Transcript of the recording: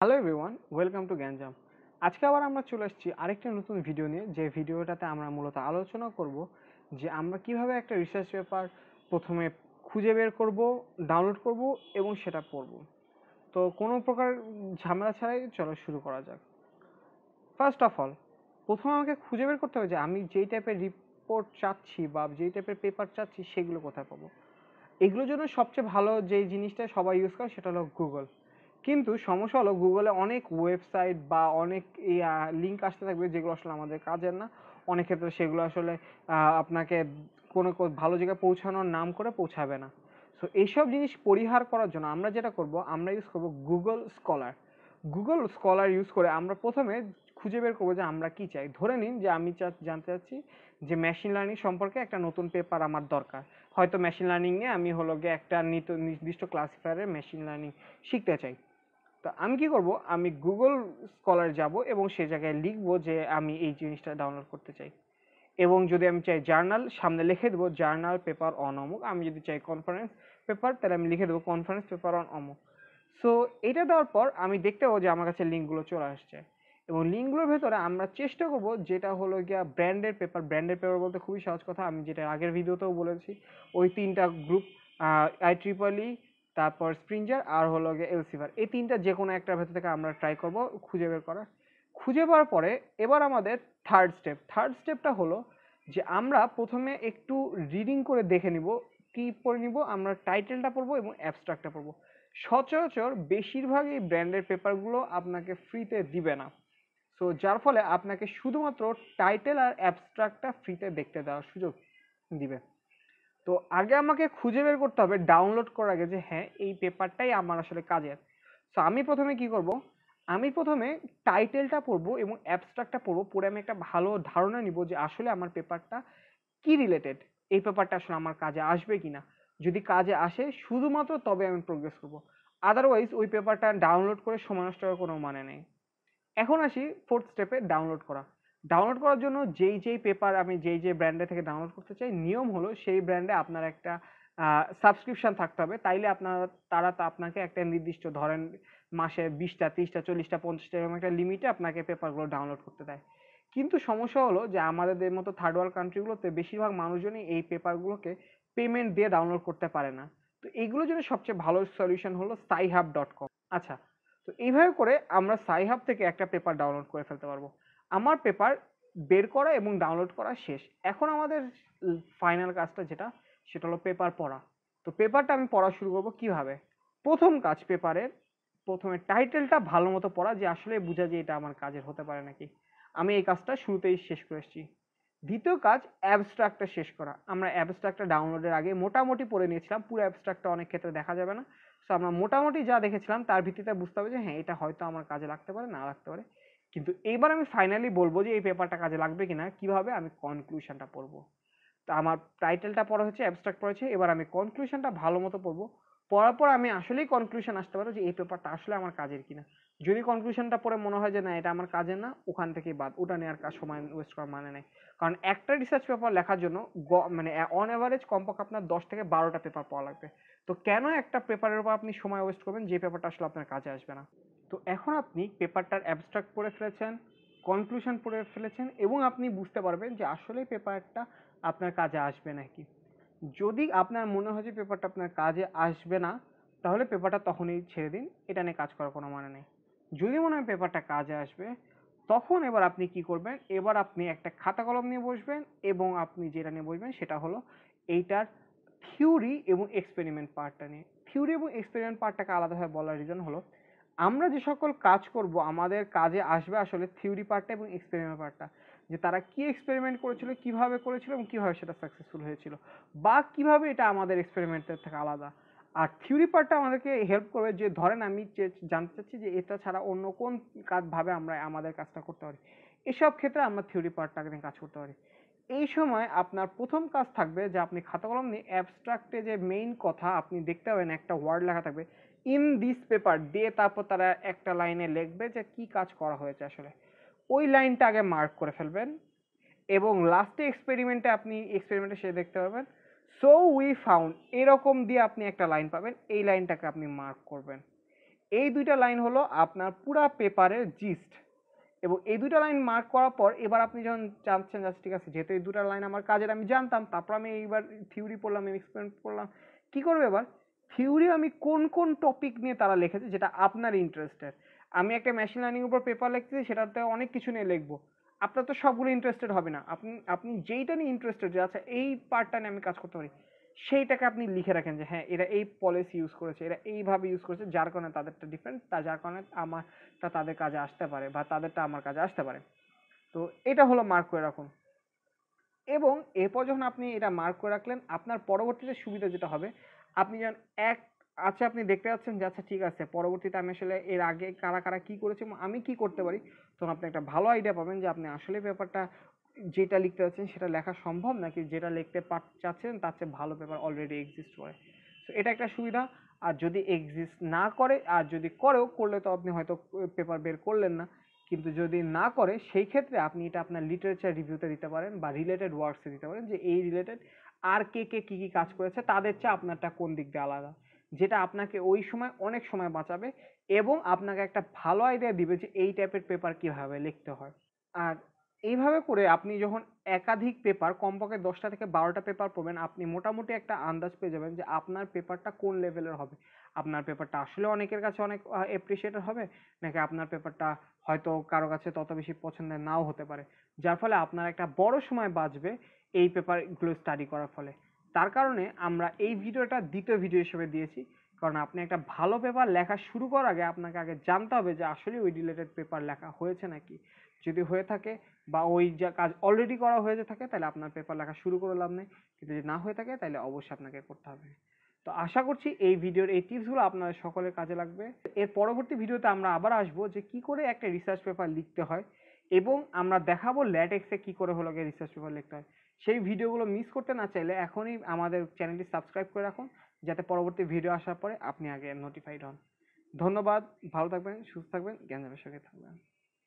hello everyone welcome to গ্যাঞ্জাম আজকে আবার আমরা চলে আসছি আরেকটা নতুন ভিডিও নিয়ে যে ভিডিওটাতে আমরা মূলত আলোচনা করব যে আমরা কিভাবে একটা রিসার্চ পেপার প্রথমে খুঁজে বের করব ডাউনলোড করব এবং সেটা পড়ব তো কোনো প্রকার ঝামেলা ছাড়াই চলো শুরু করা যাক ফার্স্ট অফ অল প্রথমে আমাকে খুঁজে বের করতে হবে যে আমি যেই টাইপের রিপোর্ট চাচ্ছি বা যেই টাইপের পেপার চাচ্ছি সেগুলো কোথায় পাবো এগুলোর জন্য সবচেয়ে ভালো যে জিনিসটা সবাই ইউজ করে সেটা হলো গুগল কিন্তু সমস্যা হলো গুগলে অনেক ওয়েবসাইট বা অনেক লিঙ্ক আসতে থাকবে যেগুলো আসলে আমাদের কাজের না অনেক ক্ষেত্রে সেগুলো আসলে আপনাকে কোনো ভালো জায়গায় পৌঁছানোর নাম করে পৌঁছাবে না সো এইসব জিনিস পরিহার করার জন্য আমরা যেটা করব আমরা ইউজ করব Google scholar Google scholar use করে আমরা প্রথমে খুঁজে বের করবো যে আমরা কি চাই ধরে নিন যে আমি জানতে চাচ্ছি যে মেশিন লার্নিং সম্পর্কে একটা নতুন পেপার আমার দরকার হয়তো মেশিন লার্নিং নিয়ে আমি হলো গিয়ে একটা নির্দিষ্ট ক্লাসিফায়ারের মেশিন লার্নিং শিখতে চাই তো আমি কি করব আমি গুগল স্কলার যাব এবং সে জায়গায় লিখব যে আমি এই জিনিসটা ডাউনলোড করতে চাই এবং যদি আমি চাই জার্নাল সামনে লিখে দেবো জার্নাল পেপার অন অমুক আমি যদি চাই কনফারেন্স পেপার তাহলে আমি লিখে দেবো কনফারেন্স পেপার অন অমুক সো এটা দেওয়ার পর আমি দেখতে পাবো যে আমার কাছে লিঙ্কগুলো চলে আসছে এবং লিঙ্কগুলোর ভেতরে আমরা চেষ্টা করব যেটা হলো গিয়া ব্র্যান্ডের পেপার ব্র্যান্ডের পেপার বলতে খুবই সহজ কথা আমি যেটা আগের ভিডিওতেও বলেছি ওই তিনটা গ্রুপ আই ট্রিপলি তারপর স্প্রিঞ্জার আর হলো গিয়ে এলসিভার এই তিনটা যে কোনো একটা ভেতর থেকে আমরা ট্রাই করব খুঁজে বের করার খুঁজে পাওয়ার পরে এবার আমাদের থার্ড স্টেপ থার্ড স্টেপটা হলো যে আমরা প্রথমে একটু রিডিং করে দেখে নিব কি পড়ে নিব আমরা টাইটেলটা পড়বো এবং অ্যাবস্ট্রাক্টটা পড়বো সচরাচর বেশিরভাগ এই ব্র্যান্ডের পেপারগুলো আপনাকে ফ্রিতে দিবে না সো যার ফলে আপনাকে শুধুমাত্র টাইটেল আর অ্যাবস্ট্রাক্টটা ফ্রিতে দেখতে দেওয়ার সুযোগ দিবে তো আগে আমাকে খুঁজে বের করতে হবে ডাউনলোড করার আগে যে হ্যাঁ এই পেপারটাই আমার আসলে কাজের তো আমি প্রথমে কি করব আমি প্রথমে টাইটেলটা পড়বো এবং অ্যাবস্ট্রাক্টটা পড়বো পড়ে আমি একটা ভালো ধারণা নিব যে আসলে আমার পেপারটা কি রিলেটেড এই পেপারটা আসলে আমার কাজে আসবে কি না যদি কাজে আসে শুধুমাত্র তবে আমি প্রোগ্রেস করবো আদারওয়াইজ ওই পেপারটা ডাউনলোড করে সময় নষ্ট করার কোনো মানে নেই এখন আসি ফোর্থ স্টেপে ডাউনলোড করা ডাউনলোড করার জন্য যেই যেই পেপার আমি যেই যেই ব্র্যান্ডে থেকে ডাউনলোড করতে চাই নিয়ম হলো সেই ব্র্যান্ডে আপনার একটা সাবস্ক্রিপশান থাকতে হবে তাইলে আপনার তারা তো আপনাকে একটা নির্দিষ্ট ধরেন মাসে বিশটা তিরিশটা চল্লিশটা পঞ্চাশটা এরকম একটা লিমিটে আপনাকে পেপারগুলো ডাউনলোড করতে দেয় কিন্তু সমস্যা হলো যে আমাদের মতো থার্ড ওয়ার্ল্ড কান্ট্রিগুলোতে বেশিরভাগ মানুষজনই এই পেপারগুলোকে পেমেন্ট দিয়ে ডাউনলোড করতে পারে না তো এইগুলোর জন্য সবচেয়ে ভালো সলিউশন হলো সাইহাব ডট কম আচ্ছা তো এইভাবে করে আমরা সাইহাব থেকে একটা পেপার ডাউনলোড করে ফেলতে পারবো আমার পেপার বের করা এবং ডাউনলোড করা শেষ এখন আমাদের ফাইনাল কাজটা যেটা সেটা হলো পেপার পড়া তো পেপারটা আমি পড়া শুরু করবো কীভাবে প্রথম কাজ পেপারের প্রথমে টাইটেলটা ভালো মতো পড়া যে আসলে বোঝা যে এটা আমার কাজের হতে পারে নাকি আমি এই কাজটা শুরুতেই শেষ করে এসেছি দ্বিতীয় কাজ অ্যাবস্ট্রাক্টটা শেষ করা আমরা অ্যাবস্ট্রাক্টটা ডাউনলোডের আগে মোটামুটি পড়ে নিয়েছিলাম পুরো অ্যাবস্ট্রাক্টটা অনেক ক্ষেত্রে দেখা যাবে না সো আমরা মোটামুটি যা দেখেছিলাম তার ভিত্তিতে বুঝতে হবে যে হ্যাঁ এটা হয়তো আমার কাজে লাগতে পারে না লাগতে পারে কিন্তু এইবার আমি ফাইনালি বলবো যে এই পেপারটা কাজে লাগবে কিনা কিভাবে আমি কনক্লুশনটা পড়বো তো আমার টাইটেলটা পড়া হচ্ছে অ্যাবস্ট্রাক্ট পড়েছে এবার আমি কনক্লুশনটা ভালো মতো পড়বো পড়ার পর আমি আসলেই কনক্লুশন আসতে পারবো যে এই পেপারটা আসলে আমার কাজের কিনা যদি কনক্লুশনটা পড়ে মনে হয় যে না এটা আমার কাজের না ওখান থেকে বাদ ওটা নেওয়ার কাজ সময় ওয়েস্ট করার মানে নেই কারণ একটা রিসার্চ পেপার লেখার জন্য মানে অন অ্যাভারেজ কমপক্ষে আপনার দশ থেকে বারোটা পেপার পড়া লাগবে তো কেন একটা পেপারের উপর আপনি সময় ওয়েস্ট করবেন যে পেপারটা আসলে আপনার কাজে আসবে না তো এখন আপনি পেপারটার অ্যাবস্ট্রাক্ট পড়ে ফেলেছেন কনক্লুশন পড়ে ফেলেছেন এবং আপনি বুঝতে পারবেন যে আসলে পেপারটা আপনার কাজে আসবে নাকি যদি আপনার মনে হয় যে পেপারটা আপনার কাজে আসবে না তাহলে পেপারটা তখনই ছেড়ে দিন এটা নিয়ে কাজ করার কোনো মানে নেই যদি মনে হয় পেপারটা কাজে আসবে তখন এবার আপনি কি করবেন এবার আপনি একটা খাতা কলম নিয়ে বসবেন এবং আপনি যেটা নিয়ে বসবেন সেটা হলো এইটার থিওরি এবং এক্সপেরিমেন্ট পার্টটা নিয়ে থিওরি এবং এক্সপেরিমেন্ট পার্টটাকে আলাদাভাবে বলার রিজন হলো আমরা যে সকল কাজ করব আমাদের কাজে আসবে আসলে থিওরি পার্টটা এবং এক্সপেরিমেন্ট পার্টটা যে তারা কি এক্সপেরিমেন্ট করেছিল কিভাবে করেছিল এবং কীভাবে সেটা সাকসেসফুল হয়েছিল বা কিভাবে এটা আমাদের এক্সপেরিমেন্টের থেকে আলাদা আর থিওরি পার্টটা আমাদেরকে হেল্প করবে যে ধরেন আমি জানতে চাচ্ছি যে এটা ছাড়া অন্য কোন কাজভাবে আমরা আমাদের কাজটা করতে পারি এসব ক্ষেত্রে আমরা থিওরি পার্টটাকে নিয়ে কাজ করতে পারি এই সময় আপনার প্রথম কাজ থাকবে যে আপনি খাতা কলম নিয়ে অ্যাবস্ট্রাক্টে যে মেইন কথা আপনি দেখতে পাবেন একটা ওয়ার্ড লেখা থাকবে ইন দিস পেপার দিয়ে তারপর তারা একটা লাইনে লিখবে যে কি কাজ করা হয়েছে আসলে ওই লাইনটা আগে মার্ক করে ফেলবেন এবং লাস্টে এক্সপেরিমেন্টে আপনি এক্সপেরিমেন্টে সে দেখতে পাবেন সো উই ফাউন্ড এরকম দিয়ে আপনি একটা লাইন পাবেন এই লাইনটাকে আপনি মার্ক করবেন এই দুইটা লাইন হলো আপনার পুরা পেপারের জিস্ট এবং এই দুটা লাইন মার্ক করার পর এবার আপনি যখন জানছেন যাচ্ছে ঠিক আছে যেহেতু এই দুটা লাইন আমার কাজের আমি জানতাম তারপর আমি এইবার থিওরি পড়লাম এক্সপেরিমেন্ট পড়লাম কী করবো এবার থিওরি আমি কোন কোন টপিক নিয়ে তারা লিখেছে যেটা আপনার ইন্টারেস্টের আমি একটা মেশিন লার্নিং উপর পেপার লিখতেছি সেটাতে অনেক কিছু নিয়ে লিখবো আপনার তো সবগুলো ইন্টারেস্টেড হবে না আপনি আপনি যেইটা নিয়ে ইন্টারেস্টেড যে আচ্ছা এই পার্টটা নিয়ে আমি কাজ করতে পারি সেইটাকে আপনি লিখে রাখেন যে হ্যাঁ এরা এই পলিসি ইউজ করেছে এরা এইভাবে ইউজ করেছে যার কারণে তাদেরটা ডিফারেন্ট তা যার কারণে আমারটা তাদের কাজে আসতে পারে বা তাদেরটা আমার কাজে আসতে পারে তো এটা হলো মার্ক করে রাখুন এবং এরপর যখন আপনি এটা মার্ক করে রাখলেন আপনার পরবর্তীতে সুবিধা যেটা হবে আপনি যখন এক আচ্ছা আপনি দেখতে পাচ্ছেন যে আচ্ছা ঠিক আছে পরবর্তীতে আমি আসলে এর আগে কারা কারা কী করেছে আমি কি করতে পারি তখন আপনি একটা ভালো আইডিয়া পাবেন যে আপনি আসলে ব্যাপারটা যেটা লিখতে চাচ্ছেন সেটা লেখা সম্ভব নাকি যেটা লিখতে চাচ্ছেন তার চেয়ে ভালো পেপার অলরেডি এক্সিস্ট করে তো এটা একটা সুবিধা আর যদি এক্সিস্ট না করে আর যদি করেও করলে তো আপনি হয়তো পেপার বের করলেন না কিন্তু যদি না করে সেই ক্ষেত্রে আপনি এটা আপনার লিটারেচার রিভিউতে দিতে পারেন বা রিলেটেড ওয়ার্কসে দিতে পারেন যে এই রিলেটেড আর কে কে কী কী কাজ করেছে তাদের চেয়ে আপনারটা কোন দিক দিয়ে আলাদা যেটা আপনাকে ওই সময় অনেক সময় বাঁচাবে এবং আপনাকে একটা ভালো আইডিয়া দিবে যে এই টাইপের পেপার কীভাবে লিখতে হয় আর এইভাবে করে আপনি যখন একাধিক পেপার কমপক্ষে দশটা থেকে বারোটা পেপার পড়বেন আপনি মোটামুটি একটা আন্দাজ পেয়ে যাবেন যে আপনার পেপারটা কোন লেভেলের হবে আপনার পেপারটা আসলে অনেকের কাছে অনেক অ্যাপ্রিসিয়েটেড হবে নাকি আপনার পেপারটা হয়তো কারো কাছে তত বেশি পছন্দের নাও হতে পারে যার ফলে আপনার একটা বড় সময় বাঁচবে এই পেপারগুলো স্টাডি করার ফলে তার কারণে আমরা এই ভিডিওটা দ্বিতীয় ভিডিও হিসেবে দিয়েছি কারণ আপনি একটা ভালো পেপার লেখা শুরু করার আগে আপনাকে আগে জানতে হবে যে আসলে ওই রিলেটেড পেপার লেখা হয়েছে নাকি যদি হয়ে থাকে বা ওই যা কাজ অলরেডি করা হয়ে থাকে তাহলে আপনার পেপার লেখা শুরু করে লাভ নেই কিন্তু যদি না হয়ে থাকে তাহলে অবশ্যই আপনাকে করতে হবে তো আশা করছি এই ভিডিওর এই টিপসগুলো আপনাদের সকলের কাজে লাগবে এর পরবর্তী ভিডিওতে আমরা আবার আসবো যে কি করে একটা রিসার্চ পেপার লিখতে হয় এবং আমরা দেখাবো ল্যাটেক্সে কি করে হলো রিসার্চ পেপার লিখতে হয় সেই ভিডিওগুলো মিস করতে না চাইলে এখনই আমাদের চ্যানেলটি সাবস্ক্রাইব করে রাখুন যাতে পরবর্তী ভিডিও আসার পরে আপনি আগে নোটিফাইড হন ধন্যবাদ ভালো থাকবেন সুস্থ থাকবেন জ্ঞান সঙ্গে থাকবেন